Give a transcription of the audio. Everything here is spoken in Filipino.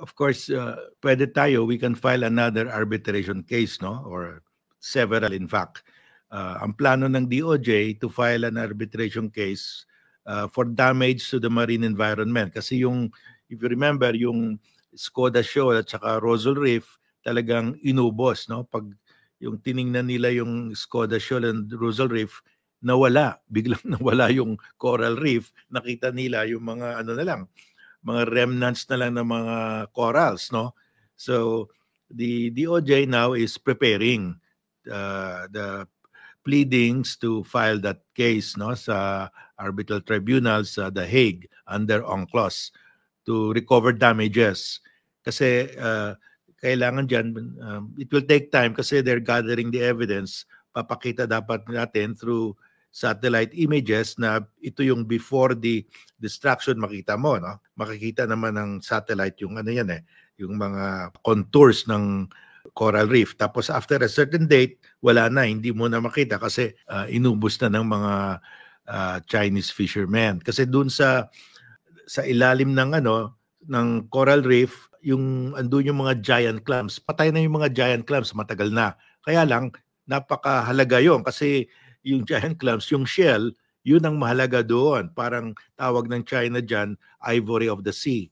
of course, uh, pwede tayo, we can file another arbitration case, no? Or several, in fact. Uh, ang plano ng DOJ to file an arbitration case uh, for damage to the marine environment. Kasi yung, if you remember, yung Skoda Shoal at saka Rosal Reef, talagang inubos, no? Pag yung tiningnan nila yung Skoda Shoal and Rosal Reef, nawala. Biglang nawala yung coral reef. Nakita nila yung mga ano na lang, mga remnants na lang ng mga corals, no? So, the DOJ now is preparing uh, the pleadings to file that case no sa arbitral tribunal sa The Hague under UNCLOS to recover damages kasi uh, kailangan diyan um, it will take time kasi they're gathering the evidence papakita dapat natin through satellite images na ito yung before the destruction makita mo no makikita naman ng satellite yung ano yan eh yung mga contours ng coral reef tapos after a certain date wala na hindi mo na makita kasi uh, inubos na ng mga uh, Chinese fishermen kasi doon sa sa ilalim ng ano ng coral reef yung andun yung mga giant clams patay na yung mga giant clams matagal na kaya lang napakahalaga yon kasi yung giant clams, yung shell, yun ang mahalaga doon. Parang tawag ng China dyan, ivory of the sea.